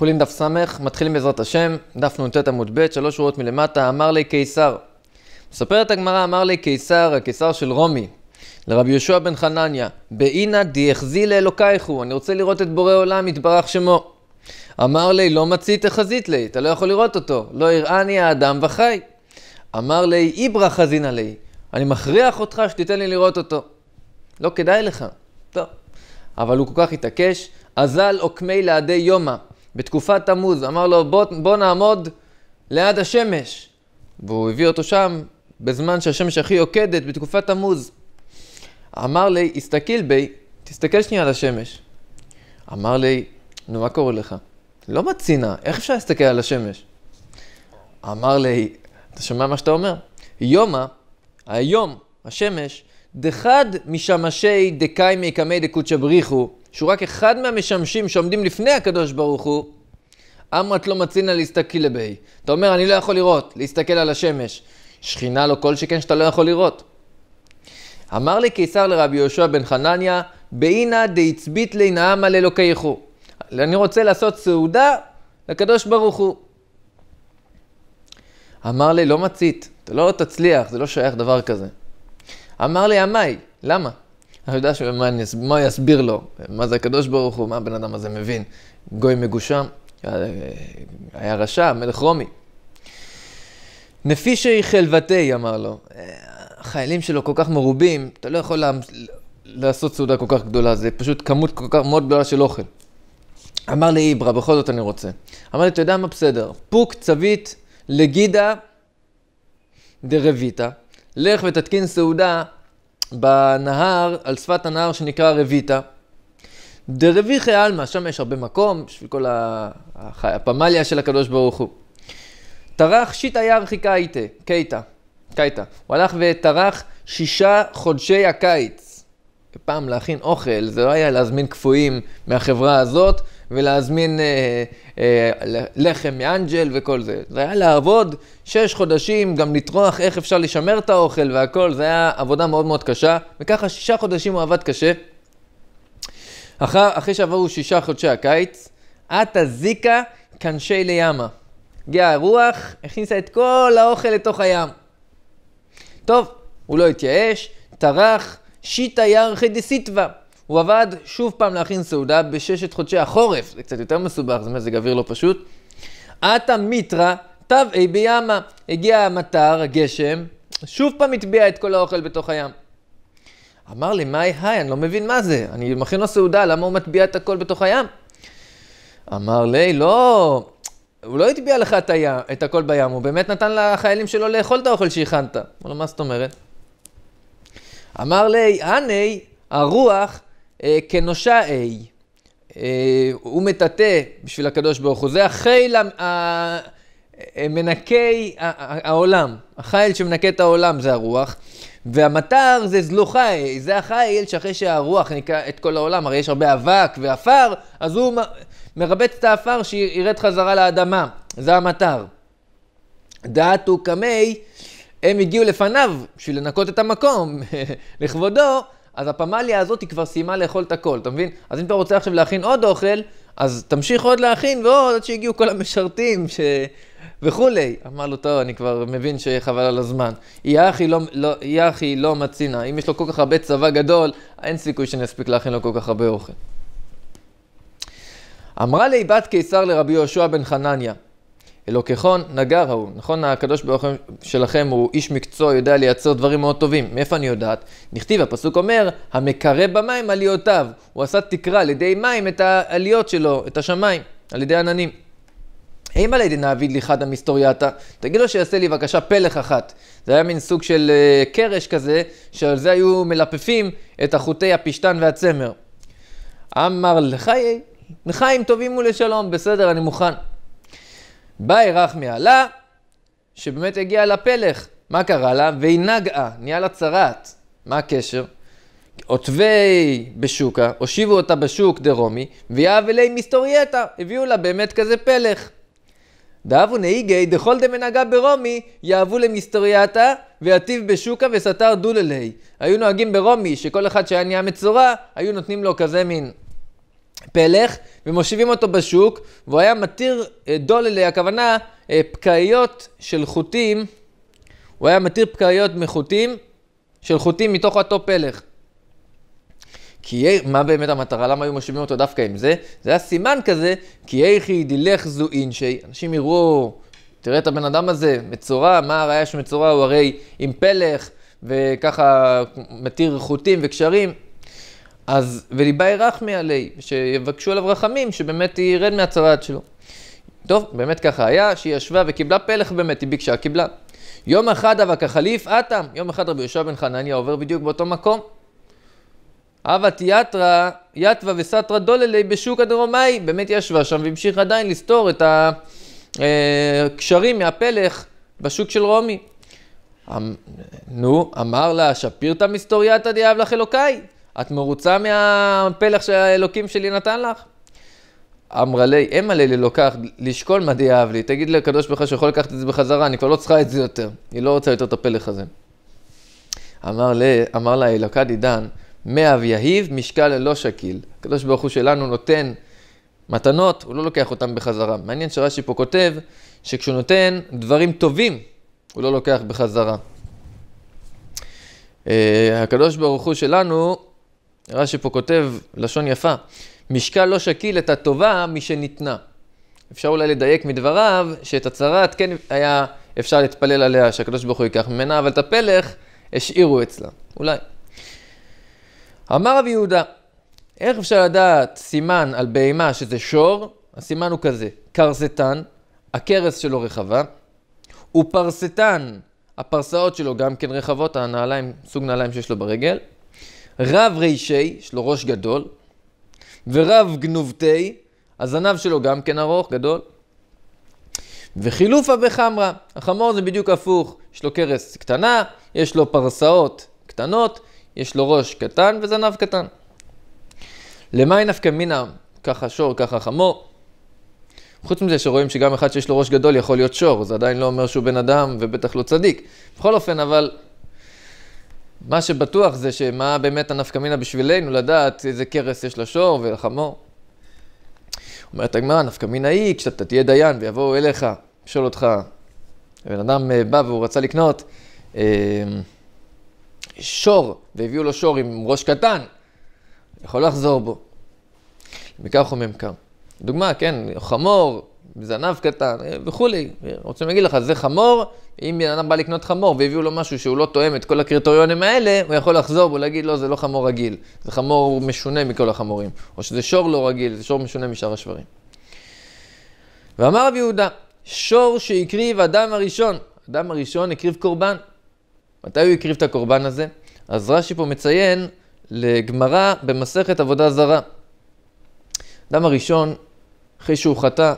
חולין דף ס', מתחילים בעזרת השם, דף נ"ט עמוד ב', שלוש שורות מלמטה, אמר לי קיסר. מספרת הגמרא, אמר לי קיסר, הקיסר של רומי, לרבי יהושע בן חנניה, באינא דיחזי לאלוקייכו, אני רוצה לראות את בורא עולם, יתברך שמו. אמר לי, לא מצית תחזית לי, אתה לא יכול לראות אותו, לא הראני האדם וחי. אמר לי, איברא חזינא לי, אני מכריח אותך שתיתן לי לראות אותו. לא כדאי לך. טוב. אבל הוא כל כך התעקש, אזל עוקמי לעדי יומא. בתקופת תמוז, אמר לו, בוא, בוא נעמוד ליד השמש. והוא הביא אותו שם בזמן שהשמש הכי יוקדת, בתקופת תמוז. אמר לי, הסתכל בי, תסתכל שנייה על השמש. אמר לי, נו, מה קורה לך? לא מצינה, איך אפשר להסתכל על השמש? אמר לי, אתה שומע מה שאתה אומר? יומא, היום, השמש, דחד משמשי דקיימי קמי דקודשא שהוא רק אחד מהמשמשים שעומדים לפני הקדוש ברוך הוא, אמרת לא מצינא להסתכל לבי. אתה אומר, אני לא יכול לראות, להסתכל על השמש. שכינה לא כל שכן שאתה לא יכול לראות. אמר לי קיסר לרבי יהושע בן חנניה, באינא דהצבית לי נעמה לאלוקייכו. אני רוצה לעשות סעודה לקדוש ברוך הוא. אמר לי, לא מצית, אתה לא תצליח, זה לא שייך דבר כזה. אמר לי, עמי, למה? אני יודע שמה אני, מה יסביר לו, מה זה הקדוש ברוך הוא, מה הבן אדם הזה מבין. גוי מגושם, אה, היה רשע, מלך רומי. נפישי חלבתי, אמר לו. אה, החיילים שלו כל כך מרובים, אתה לא יכול לה... לעשות סעודה כל כך גדולה, זה פשוט כמות כל כך מאוד גדולה של אוכל. אמר לי איברה, בכל זאת אני רוצה. אמר לי, אתה יודע מה בסדר? פוק צווית לגידה דרביטה. לך ותתקין סעודה בנהר, על שפת הנהר שנקרא רביטה. דרוויחי עלמא, שם יש הרבה מקום, בשביל כל הח... הפמליה של הקדוש ברוך הוא. טרח שיטא ירחי קייטה, קייטה, קייטה. הוא הלך וטרח שישה חודשי הקיץ. פעם להכין אוכל, זה לא היה להזמין קפואים מהחברה הזאת, ולהזמין אה, אה, לחם מאנג'ל וכל זה. זה היה לעבוד שש חודשים, גם לטרוח איך אפשר לשמר את האוכל והכל, זה היה עבודה מאוד מאוד קשה, וככה שישה חודשים הוא עבד קשה. אחר, אחרי שעברו שישה חודשי הקיץ, עטה זיקה כנשי לימה. הגיעה הרוח, הכניסה את כל האוכל לתוך הים. טוב, הוא לא התייאש, טרח, שיטה ירחי דסיטווה. הוא עבד שוב פעם להכין סעודה בששת חודשי החורף, זה קצת יותר מסובך, זה מזג אוויר לא פשוט. עטה מיטרה, מיתרא, אי בימה. הגיע המטר, הגשם, שוב פעם הטביע את כל האוכל בתוך הים. אמר לי, מאי היי, אני לא מבין מה זה, אני מכין לו סעודה, למה הוא מטביע את הכל בתוך הים? אמר לי, לא, הוא לא הטביע לך את, הים, את הכל בים, הוא באמת נתן לחיילים שלו לאכול את האוכל שהכנת. אמר לו, מה זאת אומרת? אמר לי, הני, הרוח אה, כנושה אה, אי. הוא מטאטא בשביל הקדוש ברוך הוא. זה החיל אה, מנקי העולם. החיל שמנקה את העולם זה הרוח. והמטר זה זלוחי, זה החיל שאחרי שהרוח ניקה את כל העולם, הרי יש הרבה אבק ועפר, אז הוא מרבץ את העפר שירד חזרה לאדמה, זה המטר. דעת הוא קמי, הם הגיעו לפניו בשביל לנקות את המקום, לכבודו, אז הפמליה הזאת היא כבר סיימה לאכול את הכל, אתה מבין? אז אם אתה רוצה עכשיו להכין עוד אוכל, אז תמשיך עוד להכין ועוד עד שהגיעו כל המשרתים ש... וכולי. אמר לו, טוב, אני כבר מבין שחבל על הזמן. יחי לא, לא, יחי לא מצינה, אם יש לו כל כך הרבה צבא גדול, אין סיכוי שאני אספיק להכין לו כל כך הרבה אוכל. אמרה לי בת קיסר לרבי יהושע בן חנניה, אלוקיכון נגר ההוא. נכון, הקדוש ברוך הוא שלכם הוא איש מקצוע, יודע לייצר דברים מאוד טובים. מאיפה אני יודעת? נכתיב, הפסוק אומר, המקרב במים עליותיו. הוא עשה תקרה על ידי מים את העליות שלו, את השמיים, על ידי עננים. אם על ידי נעביד לי חדא מסטורייתא, תגיד לו שיעשה לי בבקשה פלך אחת. זה היה מין סוג של אה, קרש כזה, שעל זה היו מלפפים את החוטי הפשתן והצמר. אמר לחיי, לחיים טובים ולשלום, בסדר, אני מוכן. בא ירח מעלה, שבאמת הגיע לפלך. מה קרה לה? והיא נגעה, נהיה לה צרעת. מה הקשר? עוטבי בשוקה, הושיבו אותה בשוק דרומי, ויהב אלי מסתורייתא, הביאו לה באמת כזה פלך. דאבו נהיגי דכל דמנהגה ברומי, יאהבו למסתורייתא, ויטיב בשוקה וסתר דולליה. היו נוהגים ברומי, שכל אחד שהיה נהיה מצורע, היו נותנים לו כזה מין פלך ומושיבים אותו בשוק, והוא היה מתיר אה, דוללי, אה, הכוונה אה, פקעיות של חוטים, הוא היה מתיר פקעיות מחוטים, של חוטים מתוך אותו פלך. כי מה באמת המטרה? למה היו מושיבים אותו דווקא עם זה? זה היה סימן כזה, כי איכי דילך זו אינשי. אנשים יראו, תראה את הבן אדם הזה, מצורע, מה הראייה שמצורע? הוא הרי עם פלך, וככה מתיר חוטים וקשרים. אז וליבה ירחמי עלי, שיבקשו עליו רחמים, שבאמת ירד מהצרעת שלו. טוב, באמת ככה היה, שהיא ישבה וקיבלה פלך באמת, היא ביקשה, קיבלה. יום אחד אבא כחליף אטם, יום אחד רבי יהושע בן חנניה עובר בדיוק באותו מקום. אבא יתרא, יתווה וסתרא דוללי בשוק הדרומאי, באמת ישבה שם והמשיך עדיין לסתור את הקשרים אה, מהפלך בשוק של רומי. אמ, נו, אמר לה, שפירתא מסתורייתא דיאב לך אלוקאי. את מרוצה מהפלח שהאלוקים שלי נתן לך? אמרה לי, אמה לי ללוקח, לא לשקול מה אהב לי, תגיד לקדוש ברוך הוא שיכול לקחת את זה בחזרה, אני כבר לא צריכה את זה יותר. היא לא רוצה יותר את הפלח הזה. אמר, לי, אמר לה אלוקה דידן, מאב יהיב, משקל ללא שקיל. הקדוש ברוך הוא שלנו נותן מתנות, הוא לא לוקח אותן בחזרה. מעניין שרש"י פה כותב, שכשהוא נותן דברים טובים, הוא לא לוקח בחזרה. אה, הקדוש ברוך הוא שלנו, רש"י פה כותב, לשון יפה, משקל לא שקיל את הטובה משניתנה. אפשר אולי לדייק מדבריו, שאת הצרת כן היה אפשר להתפלל עליה, שהקדוש ברוך הוא ייקח ממנה, אבל את הפלך השאירו אצלה, אולי. אמר רב יהודה, איך אפשר לדעת סימן על בהמה שזה שור? הסימן הוא כזה, קרסטן, הכרס שלו רחבה, ופרסטן, הפרסאות שלו גם כן רחבות, הנעליים, סוג נעליים שיש לו ברגל, רב רישי, יש לו ראש גדול, ורב גנובתי, הזנב שלו גם כן ארוך, גדול. וחילופה בחמרה, החמור זה בדיוק הפוך, יש לו קרס קטנה, יש לו פרסאות קטנות, יש לו ראש קטן וזנב קטן. למאי נפקא מינא, ככה שור, ככה חמור. חוץ מזה שרואים שגם אחד שיש לו ראש גדול יכול להיות שור, זה עדיין לא אומר שהוא בן אדם ובטח לא צדיק. בכל אופן, אבל מה שבטוח זה שמה באמת הנפקא מינה בשבילנו לדעת איזה קרס יש לשור ולחמור. אומרת הגמרא, נפקא מינה היא, כשאתה תהיה דיין ויבואו אליך, שואל אותך, בן אדם אה, בא והוא רצה לקנות אה, שור, והביאו לו שור עם ראש קטן, יכול לחזור בו. מכך וממכר. דוגמה, כן, חמור, זנב קטן אה, וכולי. אה, רוצים להגיד לך, זה חמור, אם בן אדם בא לקנות חמור והביאו לו משהו שהוא לא תואם את כל הקריטריונים האלה, הוא יכול לחזור ולהגיד, לא, זה לא חמור רגיל, זה חמור משונה מכל החמורים, או שזה שור לא רגיל, זה שור משונה משאר השברים. ואמר רב יהודה, שור שהקריב אדם הראשון, אדם הראשון הקריב קורבן. מתי הוא הקריב את הקורבן הזה? אז רש"י פה מציין לגמרא במסכת עבודה זרה. אדם הראשון, אחרי שהוא חטא,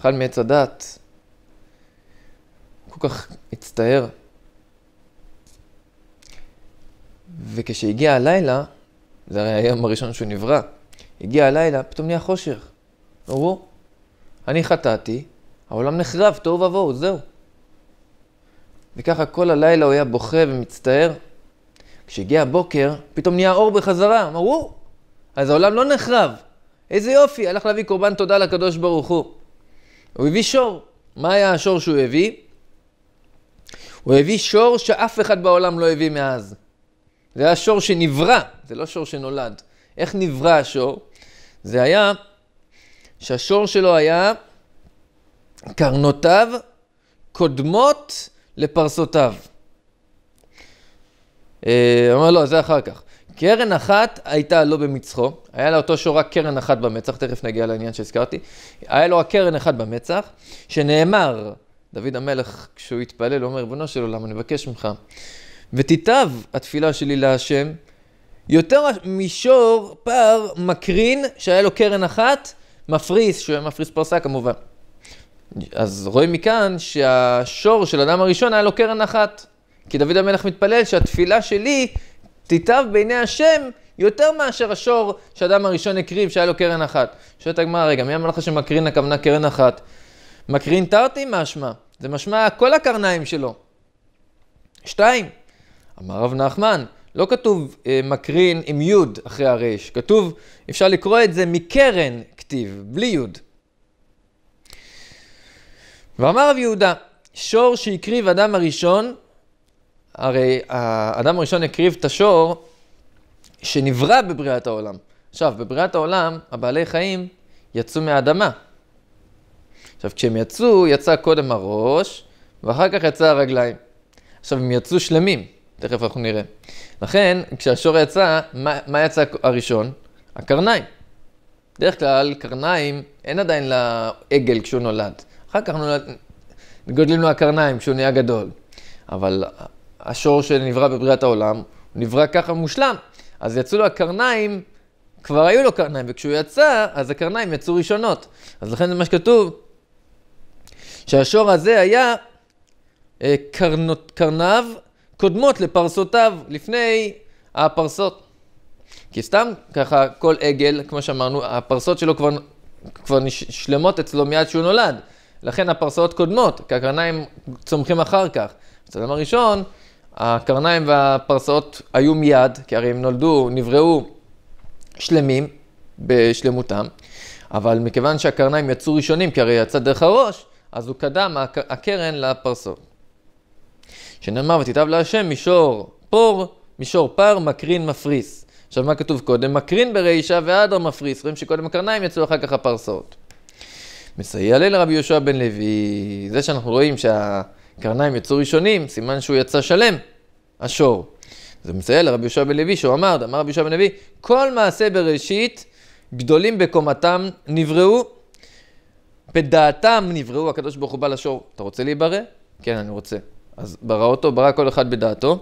אכל מעץ הדת. כל כך הצטער. וכשהגיע הלילה, זה הרי היום הראשון שהוא נברא, הגיע הלילה, פתאום נהיה חושך. אמרו, אני חטאתי, העולם נחרב, תוהו ובוהו, זהו. וככה כל הלילה הוא היה בוכה ומצטער. כשהגיע הבוקר, פתאום נהיה אור בחזרה, אמרו, אז העולם לא נחרב. איזה יופי, הלך להביא קורבן תודה לקדוש ברוך הוא. הוא הביא שור. מה היה השור שהוא הביא? הוא הביא שור שאף אחד בעולם לא הביא מאז. זה היה שור שנברא, זה לא שור שנולד. איך נברא השור? זה היה שהשור שלו היה קרנותיו קודמות לפרסותיו. הוא אה, אמר לא, זה אחר כך. קרן אחת הייתה לא במצחו, היה לאותו שור רק קרן אחת במצח, תכף נגיע לעניין שהזכרתי, היה לו רק קרן אחת במצח, שנאמר, דוד המלך, כשהוא התפלל, הוא אומר, ריבונו של עולם, אני מבקש ממך, ותיטב התפילה שלי להשם, יותר משור פר מקרין, שהיה לו קרן אחת, מפריס, שהוא היה מפריס פרסה כמובן. אז רואים מכאן שהשור של אדם הראשון היה לו קרן אחת. כי דוד המלך מתפלל שהתפילה שלי תיטב בעיני השם יותר מאשר השור שאדם הראשון הקריב, שהיה לו קרן אחת. שואלת הגמרא, רגע, מי אמר לך שמקרין הכוונה קרן אחת? מקרין תרתי משמע, זה משמע כל הקרניים שלו. שתיים, אמר רב נחמן, לא כתוב אה, מקרין עם יוד אחרי הרייש, כתוב, אפשר לקרוא את זה מקרן כתיב, בלי יוד. ואמר רב יהודה, שור שהקריב אדם הראשון, הרי האדם הראשון הקריב את השור שנברא בבריאת העולם. עכשיו, בבריאת העולם, הבעלי חיים יצאו מהאדמה. עכשיו, כשהם יצאו, יצא קודם הראש, ואחר כך יצא הרגליים. עכשיו, הם יצאו שלמים, תכף אנחנו נראה. לכן, כשהשור יצא, מה, מה יצא הראשון? הקרניים. בדרך כלל, קרניים אין עדיין לעגל כשהוא נולד. אחר כך נולד, גודלים לו הקרניים כשהוא נהיה גדול. אבל השור שנברא בבריאת העולם, הוא נברא ככה מושלם. אז יצאו לו הקרניים, כבר היו לו קרניים, וכשהוא יצא, אז הקרניים יצאו ראשונות. אז לכן זה מה שכתוב, שהשור הזה היה אה, קרנות, קרניו קודמות לפרסותיו, לפני הפרסות. כי סתם ככה כל עגל, כמו שאמרנו, הפרסות שלו כבר, כבר נשלמות אצלו מיד שהוא נולד. לכן הפרסאות קודמות, כי הקרניים צומחים אחר כך. אז הראשון, הקרניים והפרסאות היו מיד, כי הרי הם נולדו, נבראו שלמים בשלמותם, אבל מכיוון שהקרניים יצאו ראשונים, כי הרי יצא דרך הראש, אז הוא קדם הקרן לפרסאות. שנאמר, ותתאב להשם מישור פור, מישור פר, מקרין מפריס. עכשיו, מה כתוב קודם? מקרין ברישה ועדר מפריס. רואים שקודם הקרניים יצאו אחר כך הפרסאות. מסייע לילה רבי יהושע בן לוי, זה שאנחנו רואים שה... קרניים יצאו ראשונים, סימן שהוא יצא שלם, השור. זה מסייע לרבי יהושע בן לוי, שהוא אמר, אמר רבי יהושע בן לוי, כל מעשה בראשית, גדולים בקומתם נבראו, בדעתם נבראו הקדוש ברוך הוא בא לשור. אתה רוצה להיברא? כן, אני רוצה. אז ברא אותו, ברא כל אחד בדעתו.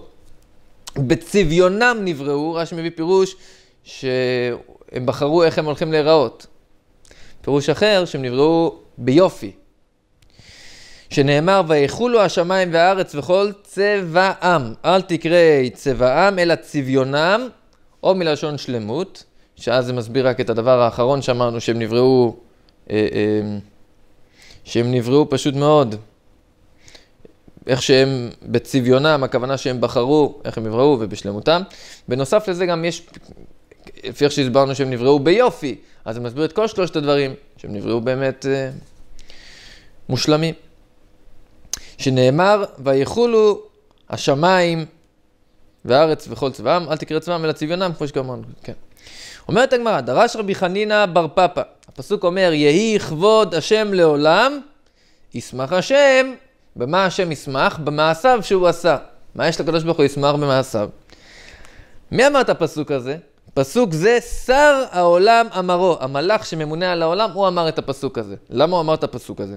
בצביונם נבראו, רש"י מביא פירוש שהם בחרו איך הם הולכים להיראות. פירוש אחר, שהם נבראו ביופי, שנאמר, ויחולו השמיים והארץ וכל צבעם. אל תקרא צבעם, אלא צביונם, או מלשון שלמות, שאז זה מסביר רק את הדבר האחרון שאמרנו, שהם נבראו, אה, אה, שהם נבראו פשוט מאוד. איך שהם בצביונם, הכוונה שהם בחרו, איך הם נבראו ובשלמותם. בנוסף לזה גם יש, לפי איך שהסברנו שהם נבראו ביופי, אז זה מסביר את כל שלושת הדברים, שהם נבראו באמת אה, מושלמים. שנאמר, ויחולו השמיים והארץ וכל צבאם, אל תקרא צבאם אלא צביונם, כמו שגמרנו, כן. אומרת הגמרא, דרש רבי חנינא בר פפא, הפסוק אומר, יהי כבוד השם לעולם, ישמח השם, במה השם ישמח? במעשיו שהוא עשה. מה יש לקדוש ברוך הוא ישמח במעשיו? מי אמר את הפסוק הזה? פסוק זה, שר העולם אמרו. המלאך שממונה על העולם, הוא אמר את הפסוק הזה. למה הוא אמר את הפסוק הזה?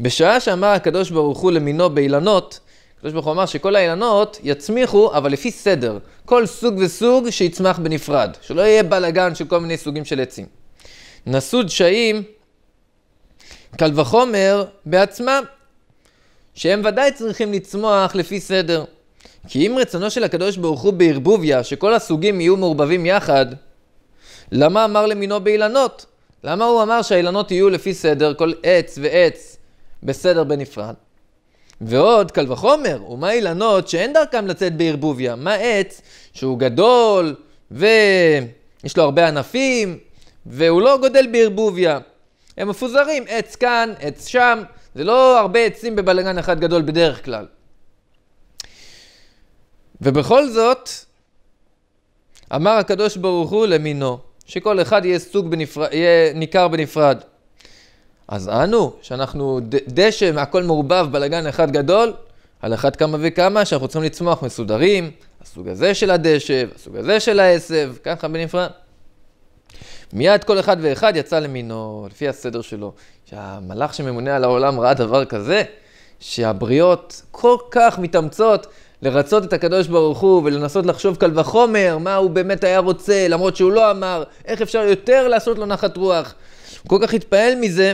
בשעה שאמר הקדוש ברוך הוא למינו באילנות, הקדוש ברוך הוא אמר שכל האילנות יצמיחו, אבל לפי סדר. כל סוג וסוג שיצמח בנפרד. שלא יהיה בלאגן של כל מיני סוגים של עצים. נשאו דשאים, קל וחומר, בעצמם, שהם ודאי צריכים לצמוח לפי סדר. כי אם רצונו של הקדוש ברוך הוא בערבוביה, שכל הסוגים יהיו מעורבבים יחד, למה אמר למינו באילנות? למה הוא אמר שהאילנות יהיו לפי סדר, כל עץ ועץ בסדר בנפרד? ועוד, קל וחומר, ומה אילנות שאין דרכם לצאת בערבוביה? מה עץ שהוא גדול ויש לו הרבה ענפים והוא לא גודל בערבוביה? הם מפוזרים, עץ כאן, עץ שם, זה לא הרבה עצים בבלגן אחד גדול בדרך כלל. ובכל זאת, אמר הקדוש ברוך הוא למינו, שכל אחד יהיה, סוג בנפר... יהיה ניכר בנפרד. אז אנו, שאנחנו דשם, הכל מעורבב, בלגן אחד גדול, על אחת כמה וכמה שאנחנו צריכים לצמוח מסודרים, הסוג הזה של הדשב, הסוג הזה של העשב, ככה בנפרד. מיד כל אחד ואחד יצא למינו, לפי הסדר שלו. שהמלאך שממונה על העולם ראה דבר כזה, שהבריות כל כך מתאמצות לרצות את הקדוש ברוך הוא ולנסות לחשוב קל וחומר, מה הוא באמת היה רוצה, למרות שהוא לא אמר, איך אפשר יותר לעשות לו נחת רוח. הוא כל כך התפעל מזה,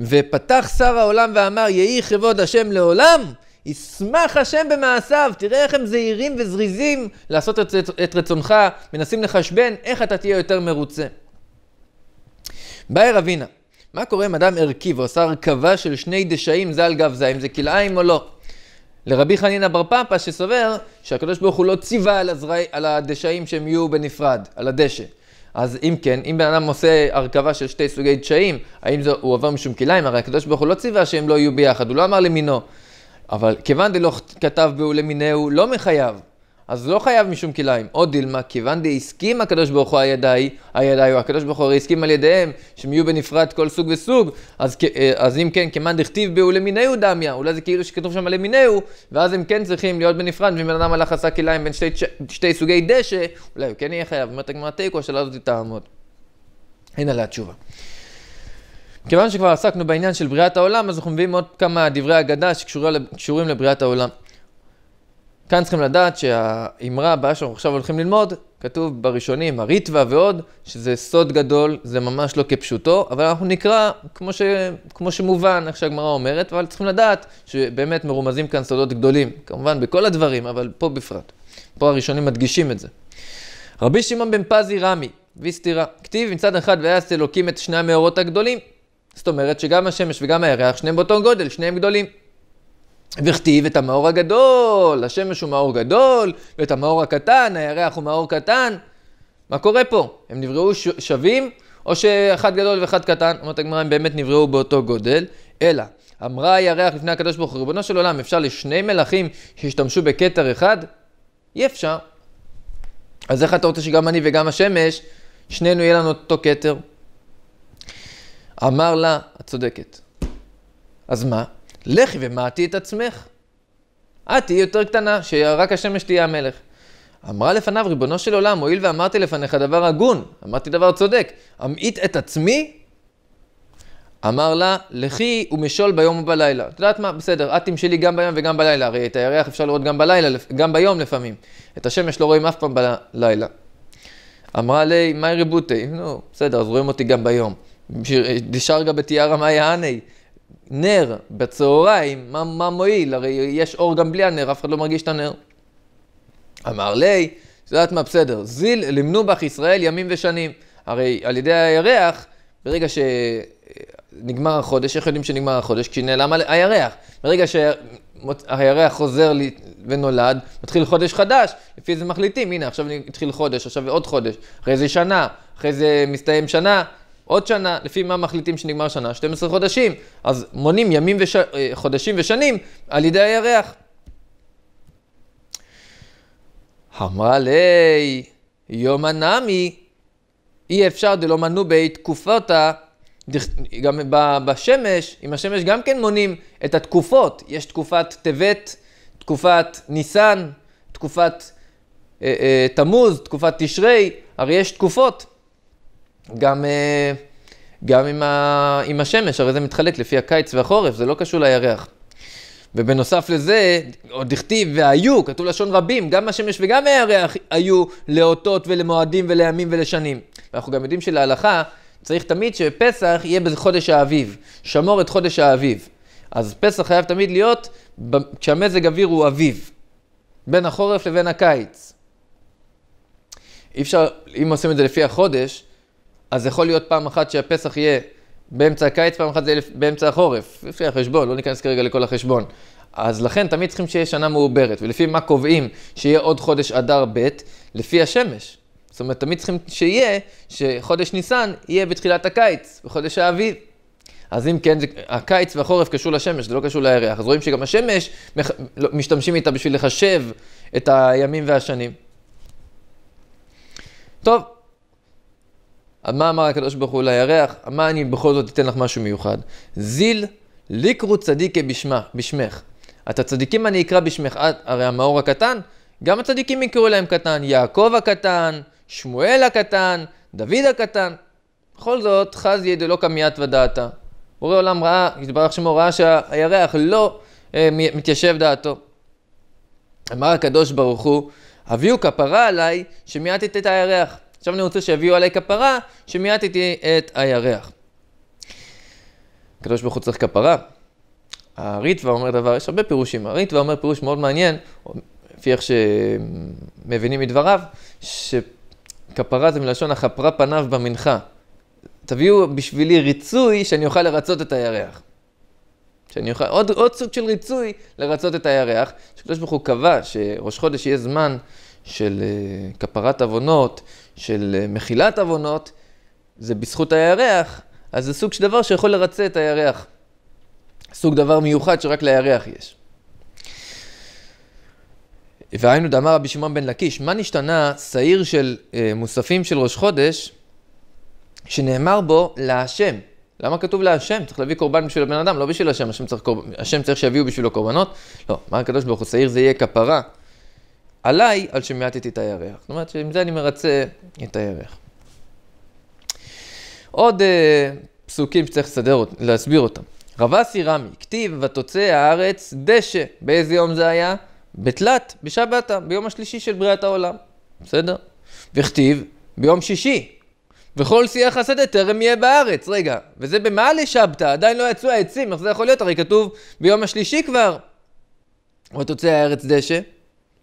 ופתח שר העולם ואמר, יהי כבוד השם לעולם, ישמח השם במעשיו, תראה איך הם זהירים וזריזים לעשות את, את, את רצונך, מנסים לחשבן איך אתה תהיה יותר מרוצה. באר אבינה, מה קורה אם אדם ערכי ועושה הרכבה של שני דשאים זה על גב זה, אם זה כלאיים או לא? לרבי חנינא בר פפא שסובר שהקדוש ברוך הוא לא ציווה על, הזרי, על הדשאים שהם יהיו בנפרד, על הדשא. אז אם כן, אם בן אדם עושה הרכבה של שתי סוגי דשאים, האם זה, הוא עובר משום כליים? הרי הקדוש ברוך הוא לא ציווה שהם לא יהיו ביחד, הוא לא אמר למינו. אבל כיוון דלא כתב בו למינהו, לא מחייב. אז לא חייב משום כלאיים. עוד דילמה, כיוון דהסכים הקדוש ברוך הוא הידיי, הידיי או הקדוש ברוך הוא הרי הסכים על ידיהם, שהם יהיו בנפרד כל סוג וסוג, אז, אה, אז אם כן, כמאן דכתיב בהו למיניהו דמיה, אולי זה כאילו שכתוב שם למיניהו, ואז הם כן צריכים להיות בנפרד, ואם בן אדם הלך עשה כלאיים בין שתי, שתי סוגי דשא, אולי הוא כן יהיה חייב, אומרת הגמרא תיקו, השאלה הזאת תעמוד. אין עליה תשובה. כיוון שכבר עסקנו בעניין של בריאת העולם, אז אנחנו מביאים עוד כמה דברי אגדה שקשורים לבריאת העולם. כאן צריכים לדעת שהאמרה הבאה שאנחנו עכשיו הולכים ללמוד, כתוב בראשונים, הריטווה ועוד, שזה סוד גדול, זה ממש לא כפשוטו, אבל אנחנו נקרא כמו, ש... כמו שמובן, איך שהגמרא אומרת, אבל צריכים לדעת שבאמת מרומזים כאן סודות גדולים, כמובן בכל הדברים, אבל פה בפרט. פה הראשונים מדגישים את זה. רבי שמעון בן פזי רמי, וסתירה, כתיב מצד אחד ויעש אלוקים את שני המאורות הגדולים. זאת אומרת שגם השמש וגם הירח, שניהם באותו גודל, שניהם גדולים. וכתיב את המאור הגדול, השמש הוא מאור גדול, ואת המאור הקטן, הירח הוא מאור קטן. מה קורה פה? הם נבראו שווים, או שאחד גדול ואחד קטן? אומרת הגמרא, הם באמת נבראו באותו גודל, אלא אמרה הירח לפני הקדוש ברוך הוא, ריבונו של עולם, אפשר לשני מלכים שישתמשו בכתר אחד? אי אפשר. אז איך אתה רוצה שגם אני וגם השמש, שנינו יהיה לנו אותו כתר? אמר לה, את צודקת. אז מה? לכי ומעטי את עצמך. את תהיי יותר קטנה, שרק השמש תהיה המלך. אמרה לפניו, ריבונו של עולם, הואיל ואמרתי לפניך דבר הגון, אמרתי דבר צודק, אמעיט את עצמי? אמר לה, לכי ומשול ביום ובלילה. את יודעת מה? בסדר, את תמשלי גם ביום וגם בלילה, הרי את הירח אפשר לראות גם בלילה, גם ביום לפעמים. את השמש לא רואים אף פעם בלילה. אמרה לי, מאי ריבותי? נו, בסדר, אז רואים אותי גם ביום. דשרגא בתיארה מאי האני. נר בצהריים, מה, מה מועיל? הרי יש אור גם בלי הנר, אף אחד לא מרגיש את הנר. אמר לי, את יודעת מה, בסדר, זיל לימנו בך ישראל ימים ושנים. הרי על ידי הירח, ברגע שנגמר החודש, איך יודעים שנגמר החודש? כי כשנעלם הירח. ברגע שהירח חוזר לי ונולד, מתחיל חודש חדש, לפי זה מחליטים, הנה עכשיו התחיל חודש, עכשיו עוד חודש, אחרי זה שנה, אחרי זה מסתיים שנה, עוד שנה, לפי מה מחליטים שנגמר שנה? 12 חודשים. אז מונים ימים וחודשים וש... אה, ושנים על ידי הירח. אמרה לי, יומא נמי, אי אפשר דלא מנו בי תקופותא, גם בשמש, עם השמש גם כן מונים את התקופות. יש תקופת טבת, תקופת ניסן, תקופת אה, אה, תמוז, תקופת תשרי, הרי יש תקופות. גם, אה, גם עם, ה, עם השמש, הרי זה מתחלק לפי הקיץ והחורף, זה לא קשור לירח. ובנוסף לזה, עוד הכתיב, והיו, כתוב לשון רבים, גם השמש וגם הירח היו לאותות ולמועדים ולימים ולשנים. ואנחנו גם יודעים שלהלכה צריך תמיד שפסח יהיה בחודש האביב, שמור את חודש האביב. אז פסח חייב תמיד להיות כשהמזג אוויר הוא אביב, בין החורף לבין הקיץ. אי אפשר, אם עושים את זה לפי החודש, אז יכול להיות פעם אחת שהפסח יהיה באמצע הקיץ, פעם אחת זה יהיה באמצע החורף. לפי החשבון, לא ניכנס כרגע לכל החשבון. אז לכן תמיד צריכים שיהיה שנה מעוברת, ולפי מה קובעים שיהיה עוד חודש אדר ב', לפי השמש. זאת אומרת, תמיד צריכים שיהיה, שחודש ניסן יהיה בתחילת הקיץ, בחודש האביב. אז אם כן, הקיץ והחורף קשור לשמש, זה לא קשור לירח. אז רואים שגם השמש, לא- משתמשים איתה בשביל לחשב את הימים והשנים. טוב, מה אמר הקדוש ברוך הוא לירח? מה אני בכל זאת אתן לך משהו מיוחד? זיל ליקרו צדיקי בשמה, בשמך. את הצדיקים אני אקרא בשמך, את, אה, הרי המאור הקטן, גם הצדיקים יקראו להם קטן, יעקב הקטן, שמואל הקטן, דוד הקטן. בכל זאת, חזי דלא קמיית ודעתה. בורא עולם ראה, התברך שמו, ראה שהירח לא אה, מתיישב דעתו. אמר הקדוש ברוך הוא, הביאו כפרה עליי שמיעטת את הירח. עכשיו אני רוצה שיביאו עליי כפרה, שמיעטתי את הירח. הקדוש ברוך הוא צריך כפרה. הריטווה אומר דבר, יש הרבה פירושים, הריטווה אומר פירוש מאוד מעניין, לפי איך שמבינים מדבריו, שכפרה זה מלשון החפרה פניו במנחה. תביאו בשבילי ריצוי שאני אוכל לרצות את הירח. שאני אוכל, עוד, עוד סוג של ריצוי לרצות את הירח. שקדוש ברוך הוא קבע שראש חודש יהיה זמן של uh, כפרת עוונות, של אה, מחילת עוונות, זה בזכות הירח, אז זה סוג של דבר שיכול לרצה את הירח. סוג דבר מיוחד שרק לירח יש. והיינו דאמר רבי שמעון בן לקיש, מה נשתנה שעיר של אה, מוספים של ראש חודש, שנאמר בו להשם. למה כתוב להשם? צריך להביא קורבן בשביל הבן אדם, לא בשביל השם, השם צריך, קורב... השם צריך שיביאו בשבילו קורבנות. לא, מה הקדוש ברוך הוא, שעיר זה יהיה כפרה עליי על שמעטתי את הירח. זאת אומרת שעם זה אני מרצה את הירח. עוד uh, פסוקים שצריך לסדר, להסביר אותם. רב אסי רמי, כתיב ותוצא הארץ דשא. באיזה יום זה היה? בתלת, בשבתה, ביום השלישי של בריאת העולם. בסדר? וכתיב ביום שישי. וכל שיח השדה טרם יהיה בארץ. רגע, וזה במה לשבתא? עדיין לא יצאו העצים, איך זה יכול להיות? הרי כתוב ביום השלישי כבר. ותוצא הארץ דשא.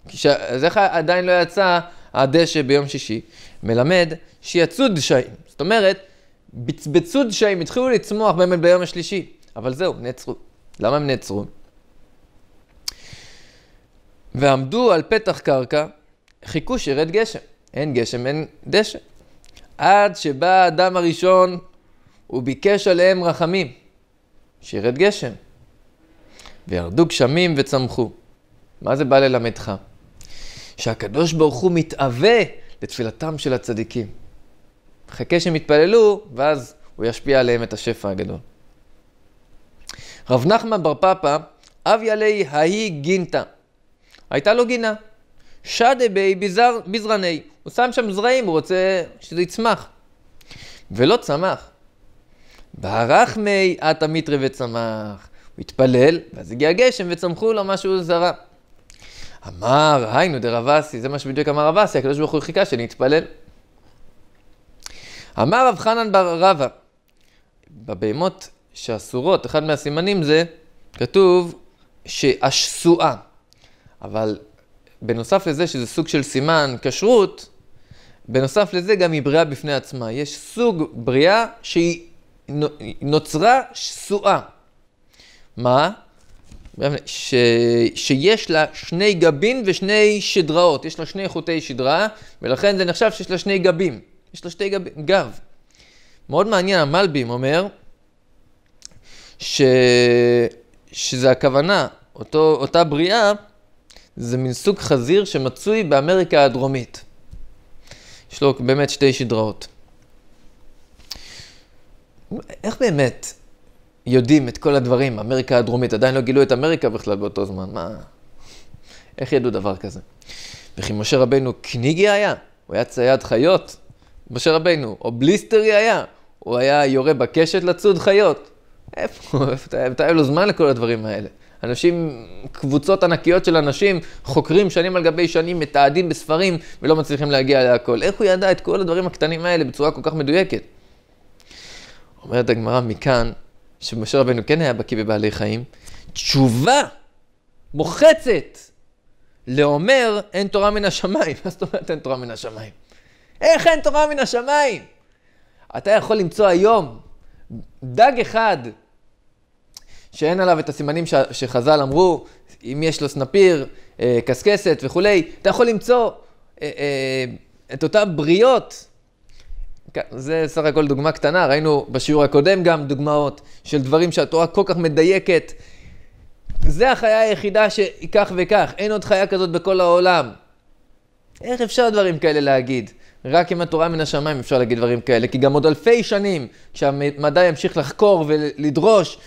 ש... אז איך עדיין לא יצא הדשא ביום שישי? מלמד שיצאו דשאים. זאת אומרת, בצבצו דשאים, התחילו לצמוח באמת ביום השלישי. אבל זהו, נעצרו. למה הם נעצרו? ועמדו על פתח קרקע, חיכו שירד גשם. אין גשם, אין דשא. עד שבא האדם הראשון, הוא ביקש עליהם רחמים, שירד גשם. וירדו גשמים וצמחו. מה זה בא ללמדך? שהקדוש ברוך הוא מתאווה לתפילתם של הצדיקים. חכה שהם יתפללו, ואז הוא ישפיע עליהם את השפע הגדול. רב נחמן בר פפא, אב ילי ההיא גינתה. הייתה לו גינה. שדה בי ביזר, בזרני. הוא שם שם זרעים, הוא רוצה שזה יצמח. ולא צמח. ברח מי עת המיטרי וצמח. הוא התפלל, ואז הגיע גשם וצמחו לו משהו זרה. אמר, היינו דרב אסי, זה מה שבדיוק אמר רב אסי, הקדוש ברוך הוא חיכה שאני אתפלל. אמר רב חנן בר רבא, בבהמות שאסורות, אחד מהסימנים זה, כתוב שהשסועה. אבל בנוסף לזה שזה סוג של סימן כשרות, בנוסף לזה גם היא בריאה בפני עצמה. יש סוג בריאה שהיא נוצרה שסועה. מה? ש, שיש לה שני גבים ושני שדראות, יש לה שני חוטי שדרה, ולכן זה נחשב שיש לה שני גבים, יש לה שתי גב. גב. מאוד מעניין, המלבים אומר ש, שזה הכוונה, אותו, אותה בריאה, זה מין סוג חזיר שמצוי באמריקה הדרומית. יש לו באמת שתי שדראות. איך באמת יודעים את כל הדברים, אמריקה הדרומית, עדיין לא גילו את אמריקה בכלל באותו זמן, מה... איך ידעו דבר כזה? וכי משה רבנו קניגי היה, הוא היה צייד חיות, משה רבנו, או בליסטרי היה, הוא היה יורה בקשת לצוד חיות. איפה, איפה, היה לו זמן לכל הדברים האלה? אנשים, קבוצות ענקיות של אנשים, חוקרים שנים על גבי שנים, מתעדים בספרים, ולא מצליחים להגיע להכל. איך הוא ידע את כל הדברים הקטנים האלה בצורה כל כך מדויקת? אומרת הגמרא מכאן, שמשה רבנו כן היה בקיא בבעלי חיים, תשובה מוחצת לאומר אין תורה מן השמיים. מה זאת אומרת אין תורה מן השמיים? איך אין תורה מן השמיים? אתה יכול למצוא היום דג אחד שאין עליו את הסימנים ש... שחז"ל אמרו, אם יש לו סנפיר, אה, קשקשת וכולי, אתה יכול למצוא אה, אה, את אותן בריות כן, זה סך הכל דוגמה קטנה, ראינו בשיעור הקודם גם דוגמאות של דברים שהתורה כל כך מדייקת. זה החיה היחידה שכך וכך, אין עוד חיה כזאת בכל העולם. איך אפשר דברים כאלה להגיד? רק עם התורה מן השמיים אפשר להגיד דברים כאלה, כי גם עוד אלפי שנים, כשהמדע ימשיך לחקור ולדרוש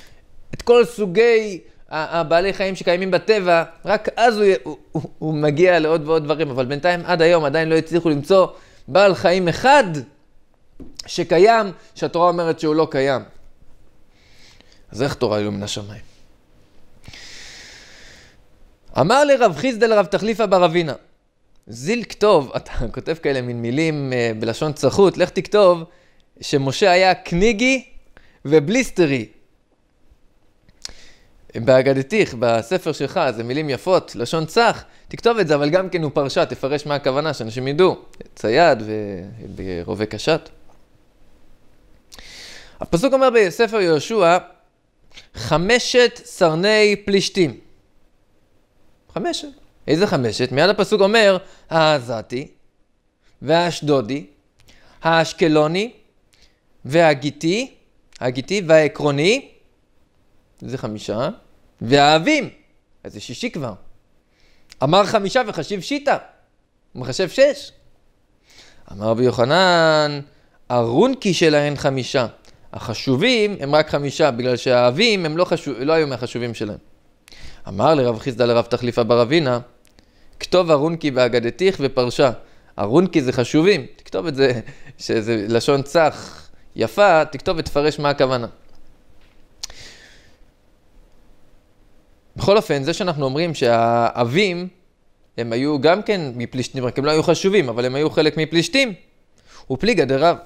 את כל סוגי הבעלי חיים שקיימים בטבע, רק אז הוא, הוא, הוא, הוא מגיע לעוד ועוד דברים, אבל בינתיים עד היום עדיין לא הצליחו למצוא בעל חיים אחד שקיים, שהתורה אומרת שהוא לא קיים. אז איך תורה היא מן השמיים? אמר לרב חיסדל רב תחליפה בר אבינה, זיל כתוב, אתה כותב כאלה מין מילים אה, בלשון צחות, לך תכתוב שמשה היה קניגי ובליסטרי. באגדתיך, בספר שלך, זה מילים יפות, לשון צח, תכתוב את זה, אבל גם כן הוא פרשה, תפרש מה הכוונה, שאנשים ידעו, צייד ורובה קשת. הפסוק אומר בספר יהושע, חמשת סרני פלישתים. חמשת. איזה חמשת? מיד הפסוק אומר, העזתי, והאשדודי, האשקלוני, והגיתי, הגיתי והעקרוני, זה חמישה, והאבים, איזה שישי כבר. אמר חמישה וחשיב שיטה, מחשב שש. אמר רבי יוחנן, ארונקי שלהן חמישה. החשובים הם רק חמישה, בגלל שהאבים הם לא, חשוב, לא היו מהחשובים שלהם. אמר לרב חיסדא לרב תחליפה בר אבינה, כתוב ארונקי באגדתיך ופרשה. ארונקי זה חשובים, תכתוב את זה, שזה לשון צח, יפה, תכתוב ותפרש מה הכוונה. בכל אופן, זה שאנחנו אומרים שהאבים, הם היו גם כן מפלישתים, רק הם לא היו חשובים, אבל הם היו חלק מפלישתים. ופליגא דרב.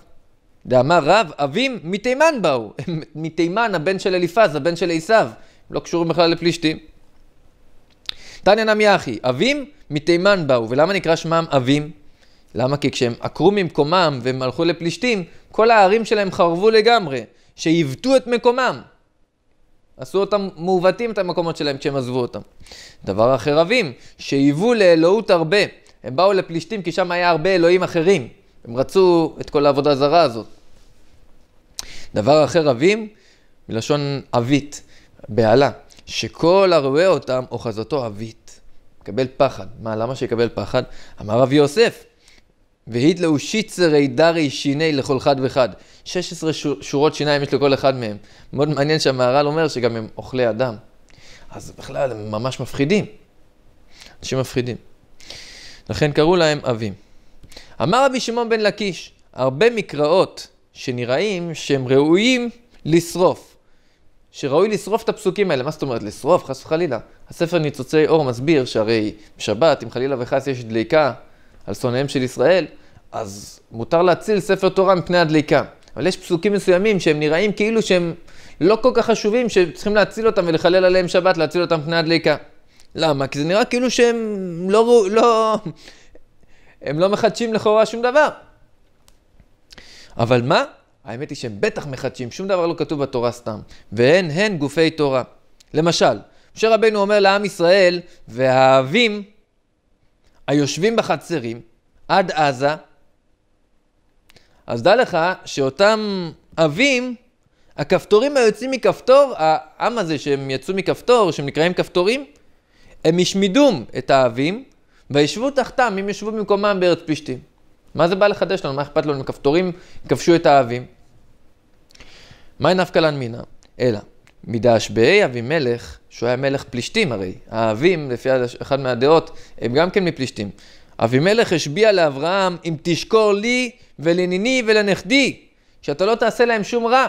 דאמר רב, אבים מתימן באו. מתימן, הבן של אליפז, הבן של עשיו. הם לא קשורים בכלל לפלישתים. תניא נמי אחי, אבים מתימן באו. ולמה נקרא שמם אבים? למה? כי כשהם עקרו ממקומם והם הלכו לפלישתים, כל הערים שלהם חרבו לגמרי, שעיוותו את מקומם. עשו אותם מעוותים את המקומות שלהם כשהם עזבו אותם. דבר אחר אבים, שהיוו לאלוהות הרבה. הם באו לפלישתים כי שם היה הרבה אלוהים אחרים. הם רצו את כל העבודה הזרה הזאת. דבר אחר עבים, מלשון עבית, בהלה, שכל הרואה אותם, אוחזתו עבית. מקבל פחד. מה, למה שיקבל פחד? אמר רבי יוסף, והידלאו שיצרי דרי שיני לכל חד וחד. 16 שורות שיניים יש לכל אחד מהם. מאוד מעניין שהמהר"ל אומר שגם הם אוכלי אדם. אז בכלל, הם ממש מפחידים. אנשים מפחידים. לכן קראו להם אבים. אמר רבי שמעון בן לקיש, הרבה מקראות שנראים שהם ראויים לשרוף. שראוי לשרוף את הפסוקים האלה. מה זאת אומרת? לשרוף, חס וחלילה. הספר ניצוצי אור מסביר שהרי בשבת, אם חלילה וחס יש דליקה על שונאיהם של ישראל, אז מותר להציל ספר תורה מפני הדליקה. אבל יש פסוקים מסוימים שהם נראים כאילו שהם לא כל כך חשובים, שצריכים להציל אותם ולחלל עליהם שבת, להציל אותם מפני הדליקה. למה? כי זה נראה כאילו שהם לא... לא הם לא מחדשים לכאורה שום דבר. אבל מה? האמת היא שהם בטח מחדשים, שום דבר לא כתוב בתורה סתם. והן הן גופי תורה. למשל, משה רבנו אומר לעם ישראל, והאהבים היושבים בחצרים עד עזה, אז דע לך שאותם אבים, הכפתורים היוצאים מכפתור, העם הזה שהם יצאו מכפתור, שהם נקראים כפתורים, הם השמידום את האבים, וישבו תחתם, הם ישבו במקומם בארץ פלישתים. מה זה בא לחדש לנו? מה אכפת לנו אם הכפתורים כבשו את האבים? מהי נפקא לן מינה? אלא, מדעש באי אבימלך, שהוא היה מלך פלישתים הרי, האבים, לפי אחת מהדעות, הם גם כן מפלישתים. אבימלך השביע לאברהם, אם תשקור לי ולניני ולנכדי, שאתה לא תעשה להם שום רע.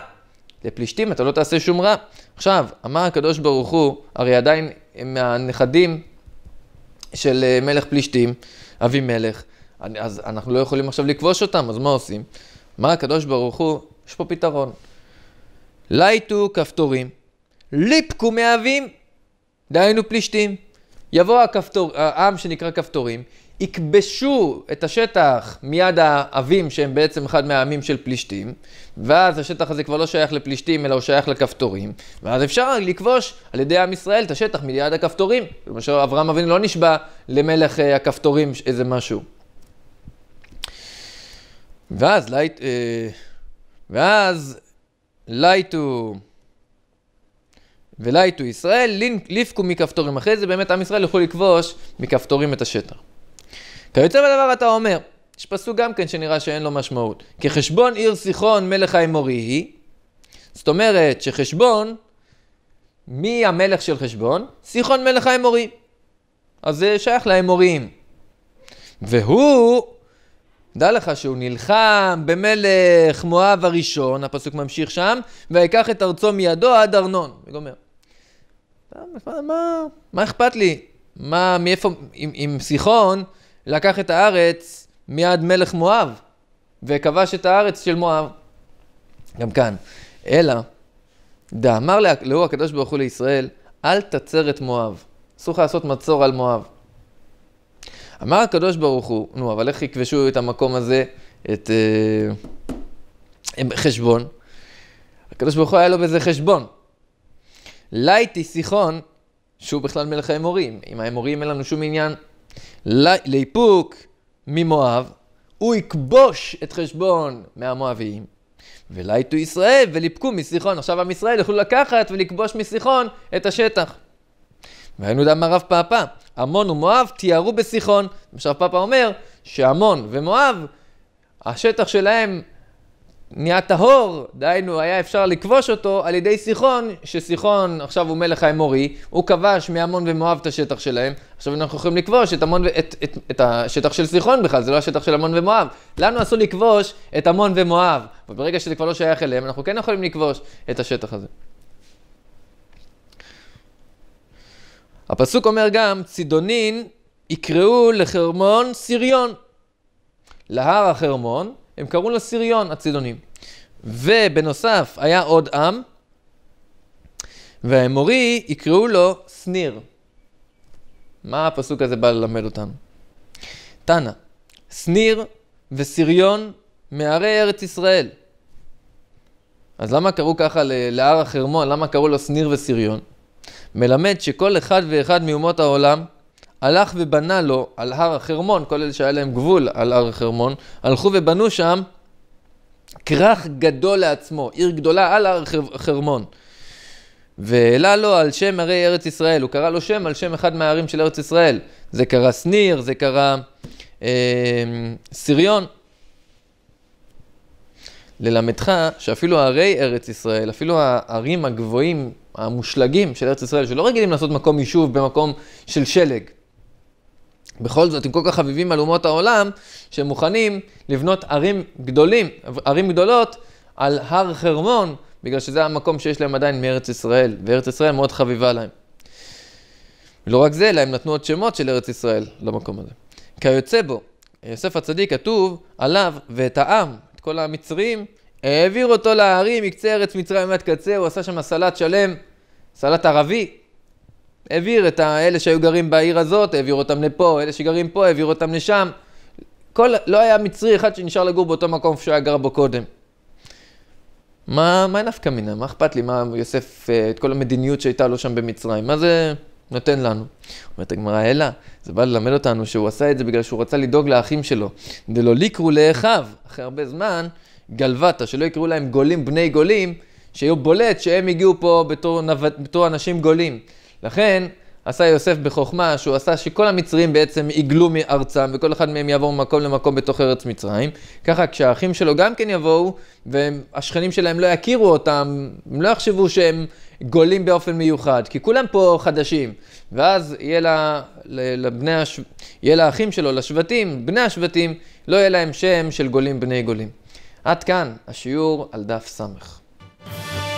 לפלישתים אתה לא תעשה שום רע. עכשיו, אמר הקדוש ברוך הוא, הרי עדיין הם מהנכדים של אה, מלך פלישתים, אבימלך, אז אנחנו לא יכולים עכשיו לכבוש אותם, אז מה עושים? מה הקדוש ברוך הוא? יש פה פתרון. לייטו כפתורים, ליפקו מאבים, דהיינו פלישתים. יבוא הכפתור, העם שנקרא כפתורים, יכבשו את השטח מיד העבים שהם בעצם אחד מהעמים של פלישתים, ואז השטח הזה כבר לא שייך לפלישתים אלא הוא שייך לכפתורים, ואז אפשר לכבוש על ידי עם ישראל את השטח מיד הכפתורים. למשל אברהם אבינו לא נשבע למלך אה, הכפתורים איזה משהו. ואז לייט... אה, ואז לייטו... ולייטו ישראל, ליפקו מכפתורים. אחרי זה באמת עם ישראל יוכלו לכבוש מכפתורים את השטח. כיוצא בדבר אתה אומר, יש פסוק גם כן שנראה שאין לו משמעות. כחשבון עיר סיחון מלך האמורי היא, זאת אומרת שחשבון, מי המלך של חשבון? סיחון מלך האמורי. אז זה שייך לאמוריים. והוא דע לך שהוא נלחם במלך מואב הראשון, הפסוק ממשיך שם, ויקח את ארצו מידו עד ארנון. וגומר. מה, מה, מה אכפת לי? מה, מאיפה, אם, אם סיחון לקח את הארץ מיד מלך מואב, וכבש את הארץ של מואב. גם כאן. אלא, דאמר לאו הקדוש ברוך הוא לישראל, אל תצר את מואב. אסור לך לעשות מצור על מואב. אמר הקדוש ברוך הוא, נו, אבל איך יכבשו את המקום הזה, את אה, חשבון? הקדוש ברוך הוא היה לו בזה חשבון. לייטי סיחון, שהוא בכלל מלך האמורים. עם האמורים אין לנו שום עניין. לאיפוק ממואב, הוא יכבוש את חשבון מהמואבים. ולייטו ישראל וליפקו מסיחון. עכשיו עם ישראל יוכלו לקחת ולכבוש מסיחון את השטח. והיינו דם הרב פאפא, עמון ומואב תיארו בסיחון. מה עכשיו פאפא אומר שעמון ומואב, השטח שלהם נהיה טהור, דהיינו היה אפשר לכבוש אותו על ידי סיחון, שסיחון עכשיו הוא מלך האמורי, הוא כבש מעמון ומואב את השטח שלהם, עכשיו אנחנו יכולים לכבוש את, המון, את, את, את השטח של סיחון בכלל, זה לא השטח של עמון ומואב. לנו אסור לכבוש את עמון ומואב, וברגע שזה כבר לא שייך אליהם, אנחנו כן יכולים לכבוש את השטח הזה. הפסוק אומר גם, צידונין יקראו לחרמון סיריון. להר החרמון, הם קראו לו סיריון, הצידונים. ובנוסף, היה עוד עם, והאמורי יקראו לו שניר. מה הפסוק הזה בא ללמד אותנו? תנא, שניר וסיריון מערי ארץ ישראל. אז למה קראו ככה להר החרמון? למה קראו לו שניר וסיריון? מלמד שכל אחד ואחד מאומות העולם הלך ובנה לו על הר החרמון, כל אלה שהיה להם גבול על הר החרמון, הלכו ובנו שם כרך גדול לעצמו, עיר גדולה על הר החרמון. והעלה לו על שם ערי ארץ ישראל, הוא קרא לו שם על שם אחד מהערים של ארץ ישראל. זה קרא שניר, זה קרא אה, סריון. ללמדך שאפילו ערי ארץ ישראל, אפילו הערים הגבוהים, המושלגים של ארץ ישראל, שלא רגילים לעשות מקום יישוב במקום של שלג, בכל זאת, הם כל כך חביבים על אומות העולם, שהם מוכנים לבנות ערים גדולים, ערים גדולות, על הר חרמון, בגלל שזה המקום שיש להם עדיין מארץ ישראל, וארץ ישראל מאוד חביבה להם. לא רק זה, אלא הם נתנו עוד שמות של ארץ ישראל למקום הזה. כיוצא בו, יוסף הצדיק כתוב עליו ואת העם את כל המצרים, העביר אותו להרים, מקצה ארץ מצרים עד קצה, הוא עשה שם סלט שלם, סלט ערבי. העביר את אלה שהיו גרים בעיר הזאת, העביר אותם לפה, אלה שגרים פה, העביר אותם לשם. כל, לא היה מצרי אחד שנשאר לגור באותו מקום שהוא היה גר בו קודם. מה, מה נפקא מינה? מה אכפת לי? מה יוסף, אה, את כל המדיניות שהייתה לו שם במצרים? מה זה... נותן לנו. אומרת הגמרא, אלא, זה בא ללמד אותנו שהוא עשה את זה בגלל שהוא רצה לדאוג לאחים שלו. דלא ליקרו לאחיו, אחרי הרבה זמן, גלבטה, שלא יקראו להם גולים בני גולים, שיהיו בולט שהם הגיעו פה בתור, בתור אנשים גולים. לכן, עשה יוסף בחוכמה, שהוא עשה שכל המצרים בעצם יגלו מארצם, וכל אחד מהם יעבור ממקום למקום בתוך ארץ מצרים. ככה כשהאחים שלו גם כן יבואו, והשכנים שלהם לא יכירו אותם, הם לא יחשבו שהם גולים באופן מיוחד, כי כולם פה חדשים. ואז יהיה, לה, לבני הש... יהיה לאחים שלו, לשבטים, בני השבטים, לא יהיה להם שם של גולים בני גולים. עד כאן השיעור על דף ס'.